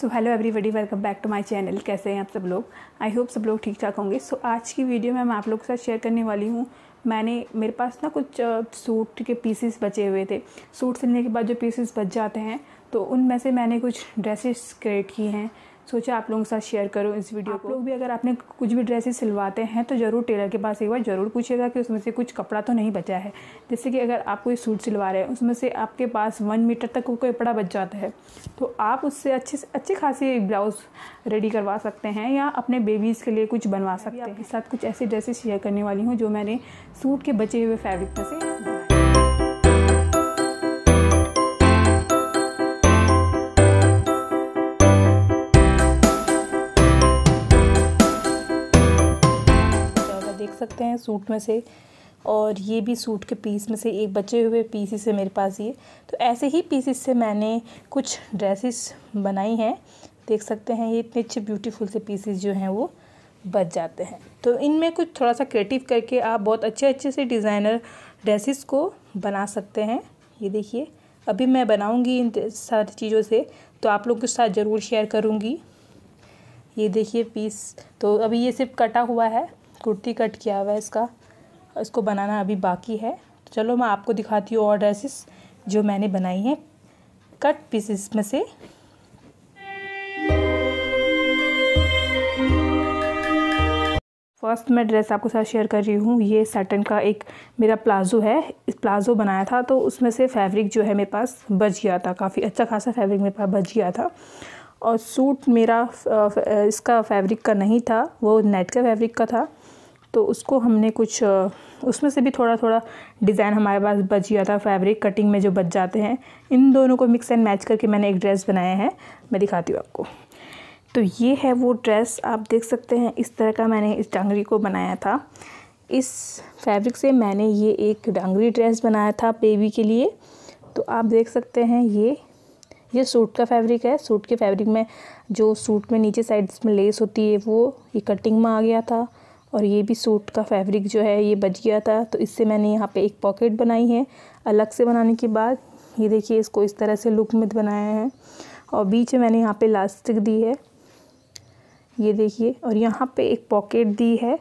So hello everybody welcome back to my channel कैसे हैं आप सब लोग आई होप सब लोग ठीक ठाक होंगे सो so, आज की वीडियो में मैं आप लोग के साथ शेयर करने वाली हूँ मैंने मेरे पास ना कुछ सूट के पीसेस बचे हुए थे सूट सिलने के बाद जो पीसेस बच जाते हैं तो उनमें से मैंने कुछ ड्रेसेस क्रिएट की हैं सोचा आप लोगों के साथ शेयर करो इस वीडियो को लोग भी अगर आपने कुछ भी ड्रेसेस सिलवाते हैं तो ज़रूर टेलर के पास एक बार ज़रूर पूछेगा कि उसमें से कुछ कपड़ा तो नहीं बचा है जैसे कि अगर आप कोई सूट सिलवा रहे हैं उसमें से आपके पास वन मीटर तक कोई कपड़ा बच जाता है तो आप उससे अच्छे से अच्छी खासी ब्लाउज़ रेडी करवा सकते हैं या अपने बेबीज़ के लिए कुछ बनवा सकते हैं आपके साथ कुछ ऐसी ड्रेसेस शेयर करने वाली हूँ जो मैंने सूट के बचे हुए फैब्रिक में से सकते हैं सूट में से और ये भी सूट के पीस में से एक बचे हुए पीसीस है मेरे पास ये तो ऐसे ही पीसेस से मैंने कुछ ड्रेसेस बनाई हैं देख सकते हैं ये इतने अच्छे ब्यूटीफुल से पीसीस जो हैं वो बच जाते हैं तो इनमें कुछ थोड़ा सा क्रिएटिव करके आप बहुत अच्छे अच्छे से डिज़ाइनर ड्रेसेस को बना सकते हैं ये देखिए अभी मैं बनाऊंगी इन सारी चीज़ों से तो आप लोगों के साथ ज़रूर शेयर करूंगी ये देखिए पीस तो अभी ये सिर्फ कटा हुआ है कुर्ती कट किया हुआ है इसका इसको बनाना अभी बाकी है तो चलो मैं आपको दिखाती हूँ और ड्रेसेस जो मैंने बनाई हैं कट पीसेस में से फर्स्ट मैं ड्रेस आपको साथ शेयर कर रही हूँ ये सैटन का एक मेरा प्लाजो है इस प्लाजो बनाया था तो उसमें से फैब्रिक जो है मेरे पास बच गया था काफ़ी अच्छा खासा फैब्रिक मेरे पास बच गया था और सूट मेरा इसका फैब्रिक का नहीं था वो नेट का फैब्रिक का था तो उसको हमने कुछ उसमें से भी थोड़ा थोड़ा डिज़ाइन हमारे पास बच गया था फैब्रिक कटिंग में जो बच जाते हैं इन दोनों को मिक्स एंड मैच करके मैंने एक ड्रेस बनाया है मैं दिखाती हूँ आपको तो ये है वो ड्रेस आप देख सकते हैं इस तरह का मैंने इस डांगरी को बनाया था इस फैब्रिक से मैंने ये एक डांगरी ड्रेस बनाया था बेबी के लिए तो आप देख सकते हैं ये ये सूट का फैब्रिक है सूट के फैब्रिक में जो सूट में नीचे साइड्स में लेस होती है वो ये कटिंग में आ गया था और ये भी सूट का फैब्रिक जो है ये बच गया था तो इससे मैंने यहाँ पे एक पॉकेट बनाई है अलग से बनाने के बाद ये देखिए इसको इस तरह से लुक में बनाया है और बीच में मैंने यहाँ पे लास्टिक दी है ये देखिए और यहाँ पे एक पॉकेट दी है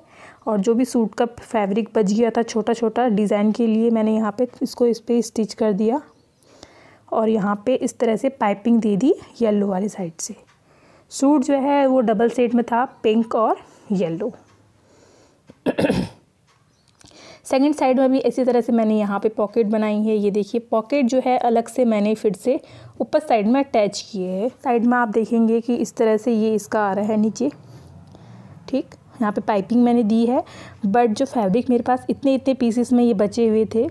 और जो भी सूट का फैब्रिक बच गया था छोटा छोटा डिज़ाइन के लिए मैंने यहाँ पर इसको इस पर स्टिच कर दिया और यहाँ पर इस तरह से पाइपिंग दे दी येल्लो वाली साइड से सूट जो है वो डबल सेट में था पिंक और येल्लो सेकंड साइड में भी इसी तरह से मैंने यहाँ पे पॉकेट बनाई है ये देखिए पॉकेट जो है अलग से मैंने फिर से ऊपर साइड में अटैच किए है साइड में आप देखेंगे कि इस तरह से ये इसका आ रहा है नीचे ठीक यहाँ पे पाइपिंग मैंने दी है बट जो फैब्रिक मेरे पास इतने इतने पीसेस में ये बचे हुए थे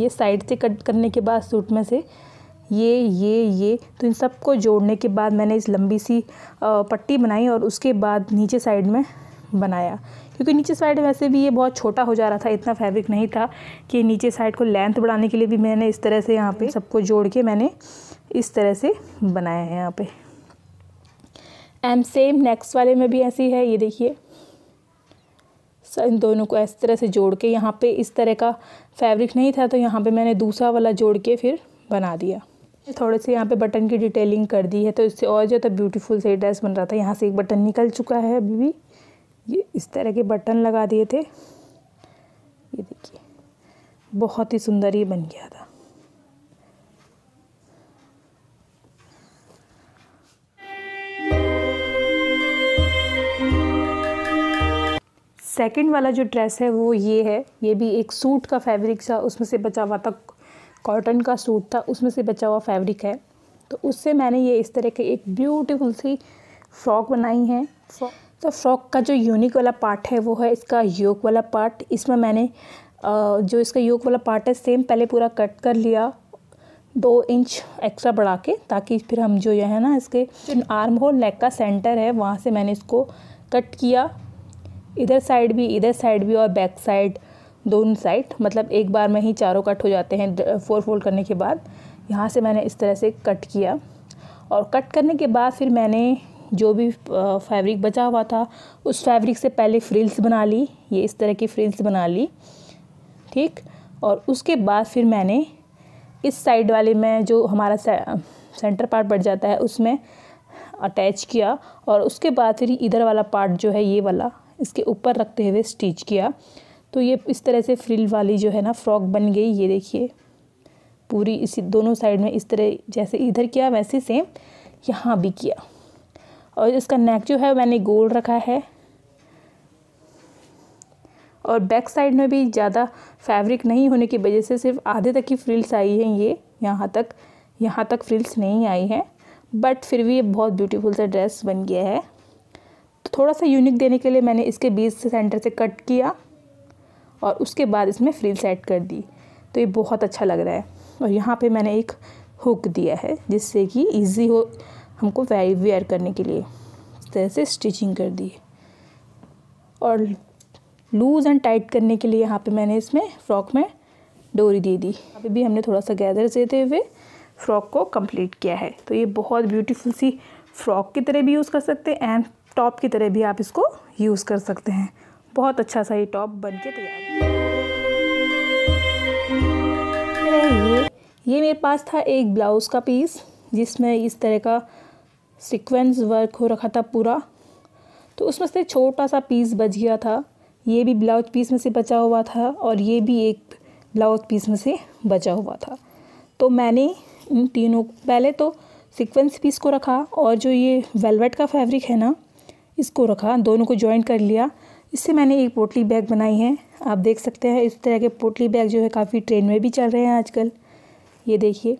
ये साइड से कट करने के बाद सूट में से ये ये ये तो इन सबको जोड़ने के बाद मैंने इस लंबी सी पट्टी बनाई और उसके बाद नीचे साइड में बनाया क्योंकि नीचे साइड वैसे भी ये बहुत छोटा हो जा रहा था इतना फैब्रिक नहीं था कि नीचे साइड को लेंथ बढ़ाने के लिए भी मैंने इस तरह से यहाँ पे हम्म। सबको जोड़ के मैंने इस तरह से बनाया है यहाँ पे एम सेम नेक्स्ट वाले में भी ऐसी है ये देखिए इन दोनों को इस तरह से जोड़ के यहाँ पर इस तरह का फैब्रिक नहीं था तो यहाँ पर मैंने दूसरा वाला जोड़ के फिर बना दिया थोड़े से यहाँ पे बटन की डिटेलिंग कर दी है तो इससे और ज़्यादा ब्यूटीफुल से ड्रेस बन रहा था यहाँ से एक बटन निकल चुका है अभी भी ये इस तरह के बटन लगा दिए थे ये देखिए बहुत ही सुंदर ये बन गया था सेकंड वाला जो ड्रेस है वो ये है ये भी एक सूट का फैब्रिक था उसमें से बचा हुआ था कॉटन का सूट था उसमें से बचा हुआ फैब्रिक है तो उससे मैंने ये इस तरह के एक ब्यूटीफुल सी फ्रॉक बनाई है फ्रॉक तो फ्रॉक का जो यूनिक वाला पार्ट है वो है इसका योग वाला पार्ट इसमें मैंने जो इसका योग वाला पार्ट है सेम पहले पूरा कट कर लिया दो इंच एक्स्ट्रा बढ़ा के ताकि फिर हम जो है ना इसके जो आर्म होल नेक का सेंटर है वहाँ से मैंने इसको कट किया इधर साइड भी इधर साइड भी और बैक साइड दोनों साइड मतलब एक बार में ही चारों कट हो जाते हैं फोर फोल्ड करने के बाद यहाँ से मैंने इस तरह से कट किया और कट करने के बाद फिर मैंने जो भी फैब्रिक बचा हुआ था उस फैब्रिक से पहले फ्रिल्स बना ली ये इस तरह की फ्रिल्स बना ली ठीक और उसके बाद फिर मैंने इस साइड वाले में जो हमारा सेंटर पार्ट बढ़ जाता है उसमें अटैच किया और उसके बाद फिर इधर वाला पार्ट जो है ये वाला इसके ऊपर रखते हुए स्टिच किया तो ये इस तरह से फ्रिल वाली जो है ना फ्रॉक बन गई ये देखिए पूरी इसी दोनों साइड में इस तरह जैसे इधर किया वैसे सेम यहाँ भी किया और इसका नेक जो है मैंने गोल रखा है और बैक साइड में भी ज़्यादा फैब्रिक नहीं होने की वजह से सिर्फ आधे तक ही फ्रिल्स आई हैं ये यहाँ तक यहाँ तक फ्रिल्स नहीं आई हैं बट फिर भी ये बहुत ब्यूटीफुल सा ड्रेस बन गया है तो थोड़ा सा यूनिक देने के लिए मैंने इसके बीच से सेंटर से कट किया और उसके बाद इसमें फ्रिल्स ऐड कर दी तो ये बहुत अच्छा लग रहा है और यहाँ पे मैंने एक हुक दिया है जिससे कि ईजी हो हमको वेरी वेयर करने के लिए इस तरह से स्टिचिंग कर दी और लूज़ एंड टाइट करने के लिए यहाँ पे मैंने इसमें फ्रॉक में डोरी दे दी अभी भी हमने थोड़ा सा गैदर देते हुए फ्रॉक को कंप्लीट किया है तो ये बहुत ब्यूटीफुल सी फ्रॉक की तरह भी यूज़ कर सकते हैं एंड टॉप की तरह भी आप इसको यूज़ कर सकते हैं बहुत अच्छा सा ये टॉप बन के तैयार ये ये मेरे पास था एक ब्लाउज़ का पीस जिसमें इस तरह का सीक्वेंस वर्क हो रखा था पूरा तो उसमें से छोटा सा पीस बच गया था ये भी ब्लाउज पीस में से बचा हुआ था और ये भी एक ब्लाउज पीस में से बचा हुआ था तो मैंने इन तीनों पहले तो सीक्वेंस पीस को रखा और जो ये वेलवेट का फैब्रिक है ना इसको रखा दोनों को जॉइंट कर लिया इससे मैंने एक पोटली बैग बनाई है आप देख सकते हैं इस तरह के पोटली बैग जो है काफ़ी ट्रेंड में भी चल रहे हैं आजकल ये देखिए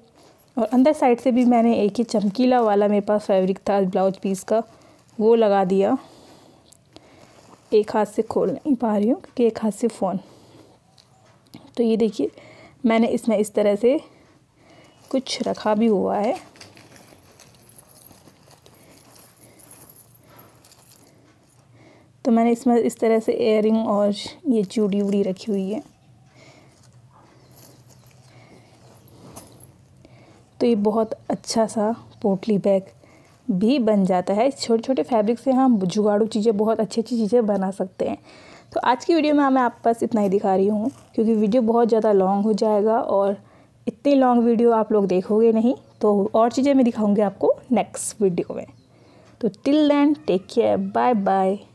और अंदर साइड से भी मैंने एक ही चमकीला वाला मेरे पास फैब्रिक था ब्लाउज पीस का वो लगा दिया एक हाथ से खोल नहीं पा रही हूँ क्योंकि एक हाथ से फ़ोन तो ये देखिए मैंने इसमें इस तरह से कुछ रखा भी हुआ है तो मैंने इसमें इस तरह से एयरिंग और ये चूड़ी उड़ी रखी हुई है तो ये बहुत अच्छा सा पोटली बैग भी बन जाता है छोटे छोटे फैब्रिक से हम जुगाड़ू चीज़ें बहुत अच्छी अच्छी चीज़ें बना सकते हैं तो आज की वीडियो में मैं आप पास इतना ही दिखा रही हूँ क्योंकि वीडियो बहुत ज़्यादा लॉन्ग हो जाएगा और इतनी लॉन्ग वीडियो आप लोग देखोगे नहीं तो और चीज़ें मैं दिखाऊँगी आपको नेक्स्ट वीडियो में तो till then take care bye bye